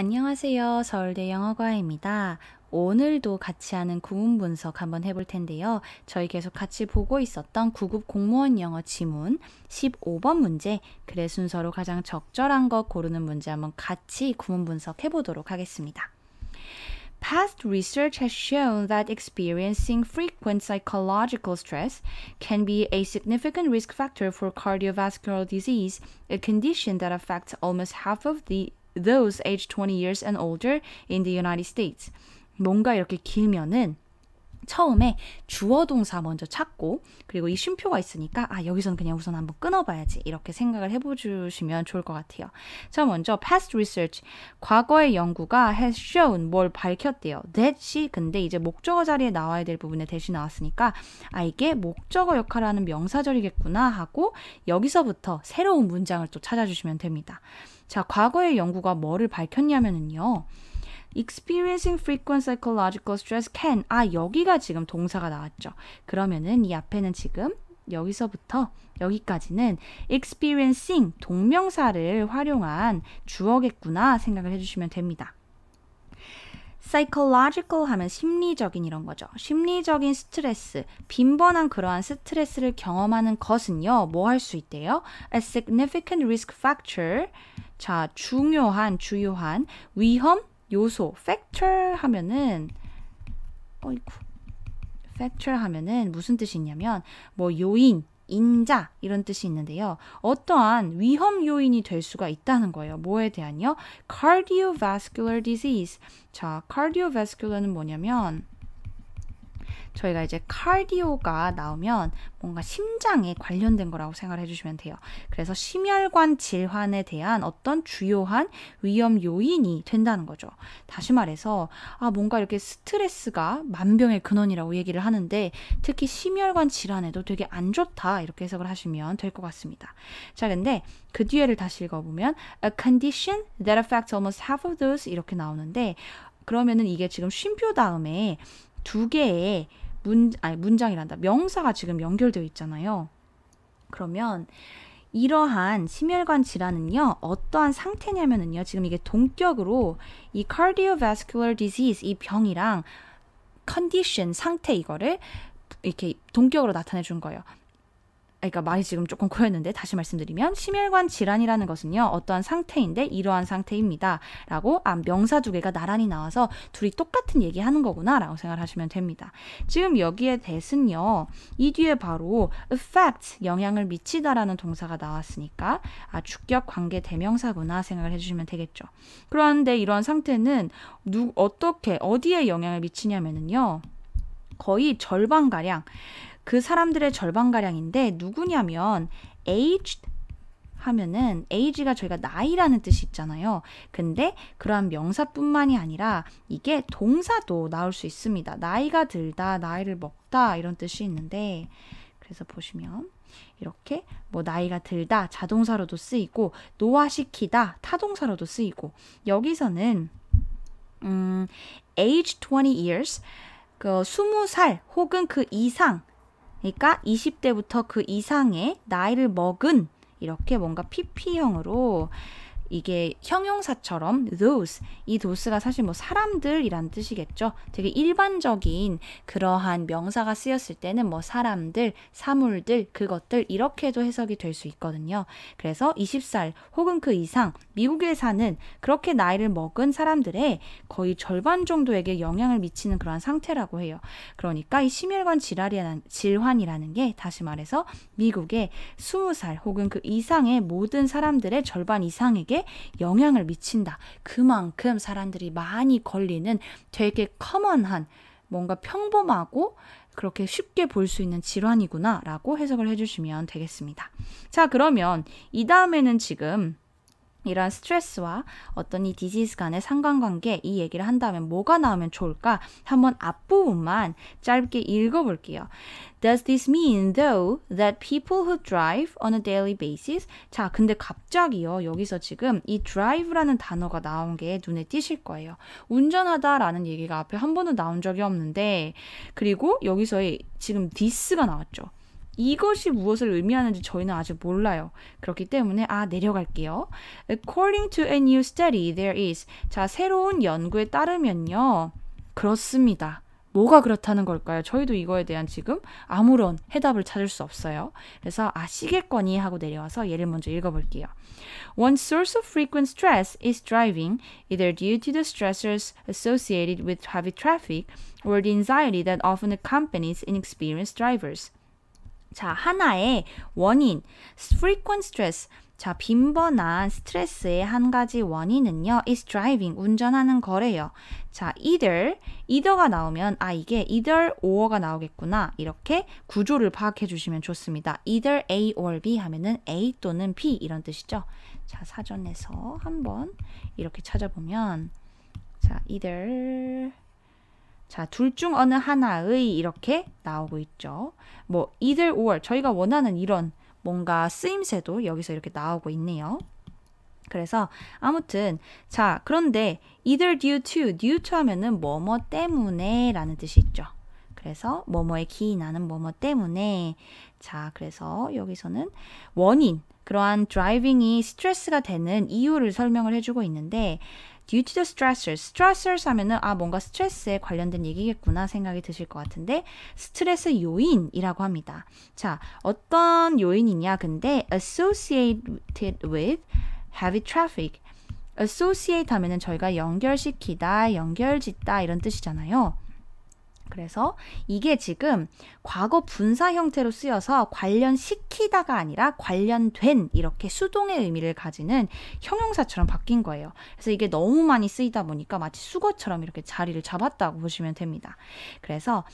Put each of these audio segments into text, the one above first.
안녕하세요. 서울대 영어과입니다. 오늘도 같이 하는 구문 분석 한번 해볼 텐데요. 저희 계속 같이 보고 있었던 9급 공무원 영어 지문 15번 문제, 글의 순서로 가장 적절한 것 고르는 문제 한번 같이 구문 분석해 보도록 하겠습니다. Past research has shown that experiencing frequent psychological stress can be a significant risk factor for cardiovascular disease, a condition that affects almost half of the those aged 20 years and older in the United States. 뭔가 이렇게 길면은 처음에 주어 동사 먼저 찾고 그리고 이 쉼표가 있으니까 아 여기서는 그냥 우선 한번 끊어봐야지 이렇게 생각을 해보시면 주 좋을 것 같아요. 자 먼저 past research 과거의 연구가 has shown 뭘 밝혔대요. that이 s 근데 이제 목적어 자리에 나와야 될 부분에 대신 나왔으니까 아 이게 목적어 역할하는 명사절이겠구나 하고 여기서부터 새로운 문장을 또 찾아주시면 됩니다. 자 과거의 연구가 뭐를 밝혔냐면은요. experiencing frequent psychological stress can 아 여기가 지금 동사가 나왔죠. 그러면은 이 앞에는 지금 여기서부터 여기까지는 experiencing 동명사를 활용한 주어겠구나 생각을 해주시면 됩니다. psychological 하면 심리적인 이런 거죠. 심리적인 스트레스, 빈번한 그러한 스트레스를 경험하는 것은요, 뭐 할 수 있대요? a significant risk factor. 자, 중요한, 주요한 위험 요소 factor 하면은 어이구 factor 하면은 무슨 뜻이 있냐면 뭐 요인 인자 이런 뜻이 있는데요. 어떠한 위험 요인이 될 수가 있다는 거예요. 뭐에 대한요? cardiovascular disease. 자, cardiovascular는 뭐냐면 저희가 이제 카디오가 나오면 뭔가 심장에 관련된 거라고 생각을 해주시면 돼요. 그래서 심혈관 질환에 대한 어떤 주요한 위험 요인이 된다는 거죠. 다시 말해서 아 뭔가 이렇게 스트레스가 만병의 근원이라고 얘기를 하는데 특히 심혈관 질환에도 되게 안 좋다 이렇게 해석을 하시면 될 것 같습니다. 자 근데 그 뒤에를 다시 읽어보면 a condition that affects almost half of those 이렇게 나오는데 그러면은 이게 지금 쉼표 다음에 두 개의 문, 아니, 문장이란다. 명사가 지금 연결되어 있잖아요. 그러면 이러한 심혈관 질환은요 어떠한 상태냐면은요 지금 이게 동격으로 이 cardiovascular disease 이 병이랑 condition 상태 이거를 이렇게 동격으로 나타내 준 거예요. 그러니까 말이 지금 조금 고였는데 다시 말씀드리면 심혈관 질환이라는 것은요 어떠한 상태인데 이러한 상태입니다라고 아, 명사 두 개가 나란히 나와서 둘이 똑같은 얘기하는 거구나라고 생각하시면 됩니다. 지금 여기에 대신요 이 뒤에 바로 affect 영향을 미치다라는 동사가 나왔으니까 아 주격 관계 대명사구나 생각을 해주시면 되겠죠. 그런데 이러한 상태는 누 어떻게 어디에 영향을 미치냐면은요 거의 절반 가량 그 사람들의 절반가량인데 누구냐면 aged 하면은 age가 저희가 나이라는 뜻이 있잖아요. 근데 그러한 명사뿐만이 아니라 이게 동사도 나올 수 있습니다. 나이가 들다, 나이를 먹다 이런 뜻이 있는데 그래서 보시면 이렇게 뭐 나이가 들다 자동사로도 쓰이고 노화시키다 타동사로도 쓰이고 여기서는 음 age 20 years 그 20살 혹은 그 이상 그러니까 20대부터 그 이상의 나이를 먹은 이렇게 뭔가 PP형으로 이게 형용사처럼 those 이 those가 사실 뭐 사람들이란 뜻이겠죠. 되게 일반적인 그러한 명사가 쓰였을 때는 뭐 사람들, 사물들, 그것들 이렇게도 해석이 될 수 있거든요. 그래서 20살 혹은 그 이상 미국에 사는 그렇게 나이를 먹은 사람들의 거의 절반 정도에게 영향을 미치는 그러한 상태라고 해요. 그러니까 이 심혈관 질환이라는, 질환이라는 게 다시 말해서 미국의 20살 혹은 그 이상의 모든 사람들의 절반 이상에게 영향을 미친다. 그만큼 사람들이 많이 걸리는 되게 커먼한 뭔가 평범하고 그렇게 쉽게 볼 수 있는 질환이구나라고 해석을 해주시면 되겠습니다. 자, 그러면 이 다음에는 지금 이러한 스트레스와 어떤 이 디지스 간의 상관관계 이 얘기를 한다면 뭐가 나오면 좋을까? 한번 앞부분만 짧게 읽어볼게요. Does this mean though that people who drive on a daily basis? 자, 근데 갑자기요. 여기서 지금 이 drive라는 단어가 나온 게 눈에 띄실 거예요. 운전하다라는 얘기가 앞에 한 번도 나온 적이 없는데 그리고 여기서 지금 this가 나왔죠. 이것이 무엇을 의미하는지 저희는 아직 몰라요. 그렇기 때문에 아 내려갈게요. According to a new study, there is 자 새로운 연구에 따르면요. 그렇습니다. 뭐가 그렇다는 걸까요? 저희도 이거에 대한 지금 아무런 해답을 찾을 수 없어요. 그래서 아시겠거니 하고 내려와서 예를 먼저 읽어볼게요. One source of frequent stress is driving, either due to the stressors associated with heavy traffic or the anxiety that often accompanies inexperienced drivers. 자, 하나의 원인, frequent stress. 자, 빈번한 스트레스의 한 가지 원인은요, is driving, 운전하는 거래요. 자, either, either가 나오면, 아, 이게 either or가 나오겠구나. 이렇게 구조를 파악해 주시면 좋습니다. either A or B 하면은 A 또는 B 이런 뜻이죠. 자, 사전에서 한번 이렇게 찾아보면, 자, either, 자, 둘 중 어느 하나의 이렇게 나오고 있죠. 뭐 either or 저희가 원하는 이런 뭔가 쓰임새도 여기서 이렇게 나오고 있네요. 그래서 아무튼 자, 그런데 either due to due to 하면은 뭐뭐 때문에라는 뜻이 있죠. 그래서 뭐뭐에 기인하는 뭐뭐 때문에 자, 그래서 여기서는 원인 그러한 드라이빙이 스트레스가 되는 이유를 설명을 해주고 있는데 due to the stressors. stressors 하면은 아 뭔가 스트레스에 관련된 얘기겠구나 생각이 드실 것 같은데 스트레스 요인이라고 합니다. 자, 어떤 요인이냐? 근데 associated with heavy traffic. associate 하면은 저희가 연결시키다, 연결짓다 이런 뜻이잖아요. 그래서 이게 지금 과거 분사 형태로 쓰여서 관련시키다가 아니라 관련된 이렇게 수동의 의미를 가지는 형용사처럼 바뀐 거예요. 그래서 이게 너무 많이 쓰이다 보니까 마치 수거처럼 이렇게 자리를 잡았다고 보시면 됩니다. 그래서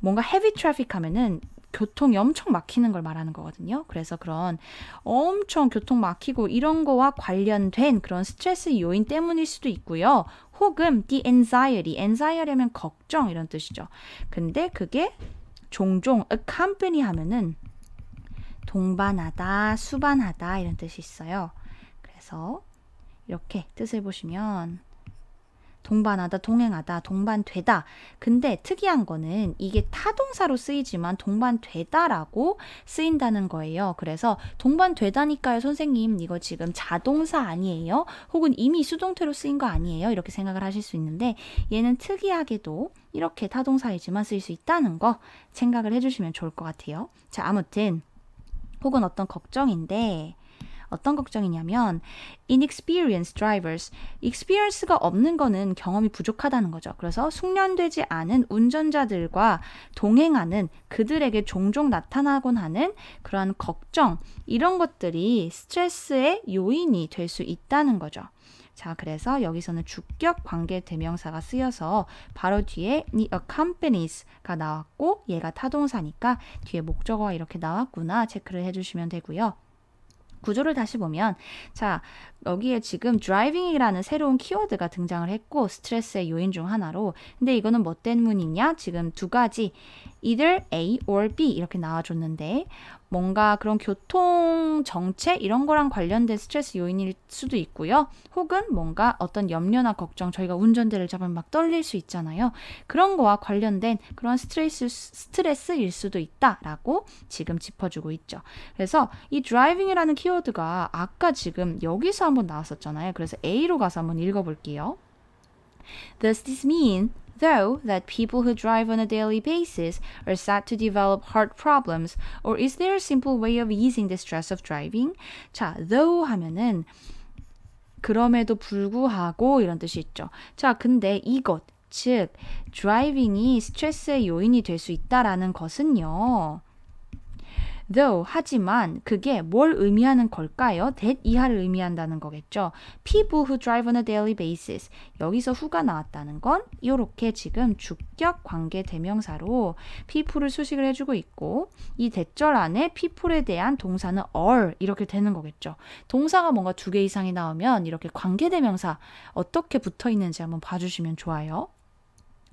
뭔가 헤비 트래픽 하면은 교통이 엄청 막히는 걸 말하는 거거든요. 그래서 그런 엄청 교통 막히고 이런 거와 관련된 그런 스트레스 요인 때문일 수도 있고요. 혹은 the anxiety, anxiety 하면 걱정 이런 뜻이죠. 근데 그게 종종 accompany 하면은 동반하다, 수반하다 이런 뜻이 있어요. 그래서 이렇게 뜻을 보시면 동반하다, 동행하다, 동반되다. 근데 특이한 거는 이게 타동사로 쓰이지만 동반되다라고 쓰인다는 거예요. 그래서 동반되다니까요, 선생님. 이거 지금 자동사 아니에요? 혹은 이미 수동태로 쓰인 거 아니에요? 이렇게 생각을 하실 수 있는데 얘는 특이하게도 이렇게 타동사이지만 쓰일 수 있다는 거 생각을 해주시면 좋을 것 같아요. 자, 아무튼 혹은 어떤 걱정인데 어떤 걱정이냐면 inexperienced drivers. experience가 없는 거는 경험이 부족하다는 거죠. 그래서 숙련되지 않은 운전자들과 동행하는 그들에게 종종 나타나곤 하는 그러한 걱정 이런 것들이 스트레스의 요인이 될 수 있다는 거죠. 자, 그래서 여기서는 주격 관계 대명사가 쓰여서 바로 뒤에 the accompanies가 나왔고 얘가 타동사니까 뒤에 목적어가 이렇게 나왔구나 체크를 해주시면 되고요. 구조를 다시 보면 자 여기에 지금 드라이빙이라는 새로운 키워드가 등장을 했고 스트레스의 요인 중 하나로 근데 이거는 뭐 때문이냐 지금 두 가지 either A or B 이렇게 나와줬는데 뭔가 그런 교통 정체 이런 거랑 관련된 스트레스 요인일 수도 있고요. 혹은 뭔가 어떤 염려나 걱정, 저희가 운전대를 잡으면 막 떨릴 수 있잖아요. 그런 거와 관련된 그런 스트레스 스트레스일 수도 있다라고 지금 짚어주고 있죠. 그래서 이 driving이라는 키워드가 아까 지금 여기서 한번 나왔었잖아요. 그래서 A로 가서 한번 읽어볼게요. Does this mean though, that people who drive on a daily basis are said to develop heart problems, or is there a simple way of easing the stress of driving? 자, though 하면은 그럼에도 불구하고 이런 뜻이 있죠. 자, 근데 이것, 즉, 드라이빙이 스트레스의 요인이 될 수 있다라는 것은요. though 네, 하지만 그게 뭘 의미하는 걸까요? that 이하를 의미한다는 거겠죠. people who drive on a daily basis 여기서 who가 나왔다는 건 이렇게 지금 주격 관계 대명사로 people을 수식을 해주고 있고 이 대절 안에 people에 대한 동사는 all 이렇게 되는 거겠죠. 동사가 뭔가 두 개 이상이 나오면 이렇게 관계 대명사 어떻게 붙어 있는지 한번 봐주시면 좋아요.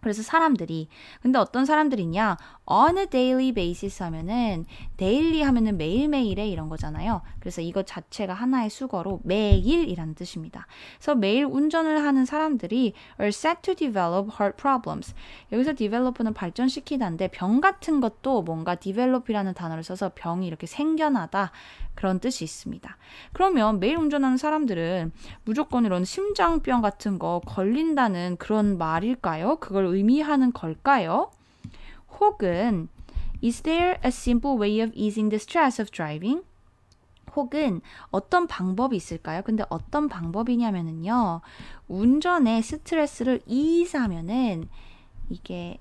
그래서 사람들이 근데 어떤 사람들이냐 on a daily basis 하면은 daily 하면은 매일매일에 이런 거잖아요. 그래서 이것 자체가 하나의 수거로 매일이란 뜻입니다. 그래서 매일 운전을 하는 사람들이 are set to develop heart problems. 여기서 develop는 발전시키다인데 병 같은 것도 뭔가 develop이라는 단어를 써서 병이 이렇게 생겨나다 그런 뜻이 있습니다. 그러면 매일 운전하는 사람들은 무조건 이런 심장병 같은 거 걸린다는 그런 말일까요? 그걸 의미하는 걸까요? 혹은 Is there a simple way of easing the stress of driving? 혹은 어떤 방법이 있을까요? 근데 어떤 방법이냐면은요. 운전의 스트레스를 이사면은 이게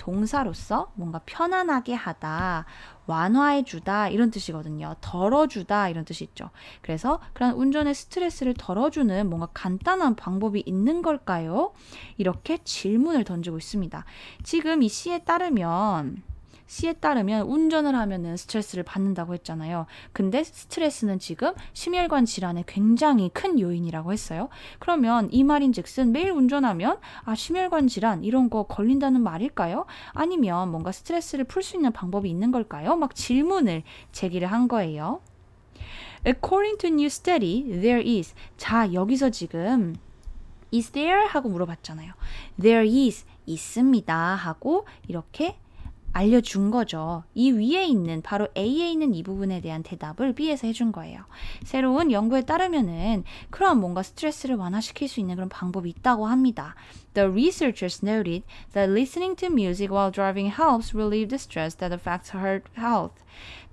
동사로서 뭔가 편안하게 하다, 완화해 주다 이런 뜻이거든요. 덜어 주다 이런 뜻이 있죠. 그래서 그런 운전의 스트레스를 덜어 주는 뭔가 간단한 방법이 있는 걸까요? 이렇게 질문을 던지고 있습니다. 지금 이 시에 따르면 C에 따르면 운전을 하면은 스트레스를 받는다고 했잖아요. 근데 스트레스는 지금 심혈관 질환의 굉장히 큰 요인이라고 했어요. 그러면 이 말인즉슨 매일 운전하면 아 심혈관 질환 이런 거 걸린다는 말일까요? 아니면 뭔가 스트레스를 풀 수 있는 방법이 있는 걸까요? 막 질문을 제기를 한 거예요. According to new study, there is. 자, 여기서 지금 is there 하고 물어봤잖아요. There is 있습니다 하고 이렇게 알려준 거죠. 이 위에 있는 바로 A에 있는 이 부분에 대한 대답을 B에서 해준 거예요. 새로운 연구에 따르면은 그런 뭔가 스트레스를 완화시킬 수 있는 그런 방법이 있다고 합니다. The researchers noted that listening to music while driving helps relieve the stress that affects heart health.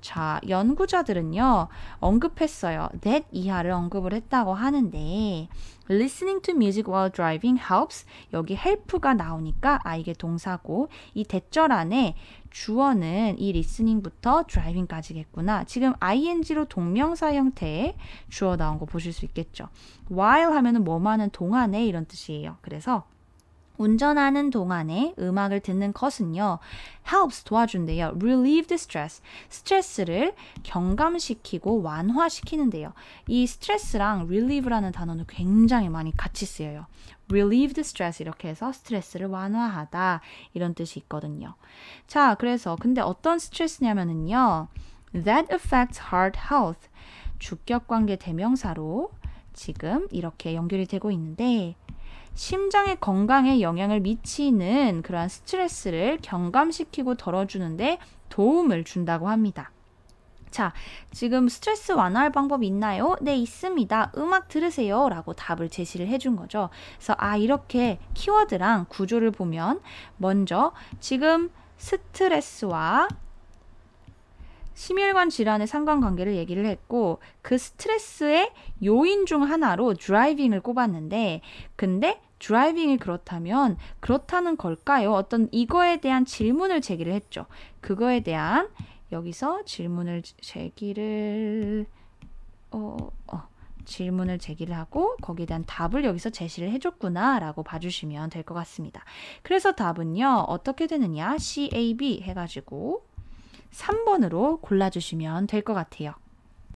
자, 연구자들은요, 언급했어요. that 이하를 언급을 했다고 하는데, listening to music while driving helps. 여기 help가 나오니까, 아, 이게 동사고, 이 대절 안에 주어는 이 리스닝부터 드라이빙까지겠구나. 지금 ing로 동명사 형태의 주어 나온 거 보실 수 있겠죠. while 하면은 뭐만은 동안에 이런 뜻이에요. 그래서 운전하는 동안에 음악을 듣는 것은요, helps 도와준대요. relieve the stress. 스트레스를 경감시키고 완화시키는데요. 이 스트레스랑 relieve라는 단어는 굉장히 많이 같이 쓰여요. relieve the stress 이렇게 해서 스트레스를 완화하다 이런 뜻이 있거든요. 자, 그래서 근데 어떤 스트레스냐면은요. that affects heart health. 주격관계 대명사로 지금 이렇게 연결이 되고 있는데 심장의 건강에 영향을 미치는 그러한 스트레스를 경감시키고 덜어주는데 도움을 준다고 합니다. 자, 지금 스트레스 완화할 방법 있나요? 네, 있습니다. 음악 들으세요. 라고 답을 제시를 해준 거죠. 그래서, 아, 이렇게 키워드랑 구조를 보면, 먼저 지금 스트레스와 심혈관 질환의 상관관계를 얘기를 했고 그 스트레스의 요인 중 하나로 드라이빙을 꼽았는데 근데 드라이빙이 그렇다면 그렇다는 걸까요? 어떤 이거에 대한 질문을 제기를 했죠. 그거에 대한 여기서 질문을 제기를 어, 어, 질문을 제기를 하고 거기에 대한 답을 여기서 제시를 해줬구나라고 봐주시면 될 것 같습니다. 그래서 답은요 어떻게 되느냐 CAB 해가지고 3번으로 골라주시면 될 것 같아요.